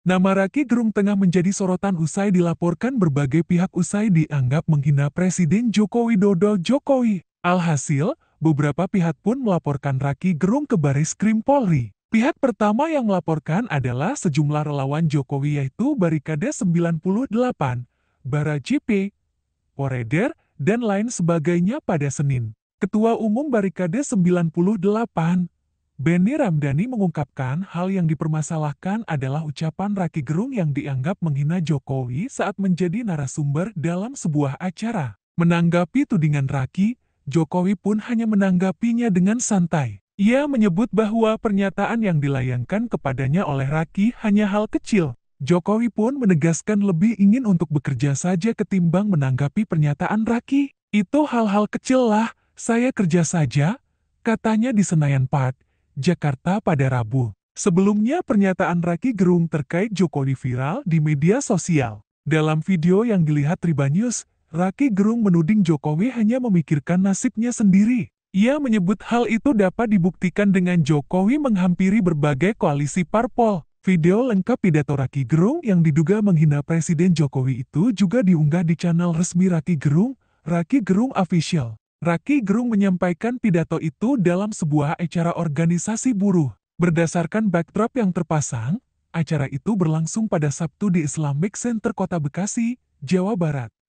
Nama Raki Gerung tengah menjadi sorotan usai dilaporkan berbagai pihak usai dianggap menghina Presiden Joko Widodo Jokowi. Alhasil, beberapa pihak pun melaporkan Raki Gerung ke Baris Krim Polri. Pihak pertama yang melaporkan adalah sejumlah relawan Jokowi yaitu Barikade 98, Bara JP, Poreder, dan lain sebagainya pada Senin. Ketua Umum Barikade 98, Benny Ramdhani mengungkapkan hal yang dipermasalahkan adalah ucapan Raki Gerung yang dianggap menghina Jokowi saat menjadi narasumber dalam sebuah acara. Menanggapi tudingan Raki, Jokowi pun hanya menanggapinya dengan santai. Ia menyebut bahwa pernyataan yang dilayangkan kepadanya oleh Raki hanya hal kecil. Jokowi pun menegaskan lebih ingin untuk bekerja saja ketimbang menanggapi pernyataan Raki. Itu hal-hal kecil lah, saya kerja saja, katanya di Senayan Park. Jakarta pada Rabu. Sebelumnya pernyataan Raki Gerung terkait Jokowi viral di media sosial. Dalam video yang dilihat Tribanews, Raki Gerung menuding Jokowi hanya memikirkan nasibnya sendiri. Ia menyebut hal itu dapat dibuktikan dengan Jokowi menghampiri berbagai koalisi parpol. Video lengkap pidato Raki Gerung yang diduga menghina Presiden Jokowi itu juga diunggah di channel resmi Raki Gerung, Raki Gerung Official. Raki Gerung menyampaikan pidato itu dalam sebuah acara organisasi buruh. Berdasarkan backdrop yang terpasang, acara itu berlangsung pada Sabtu di Islamic Center Kota Bekasi, Jawa Barat.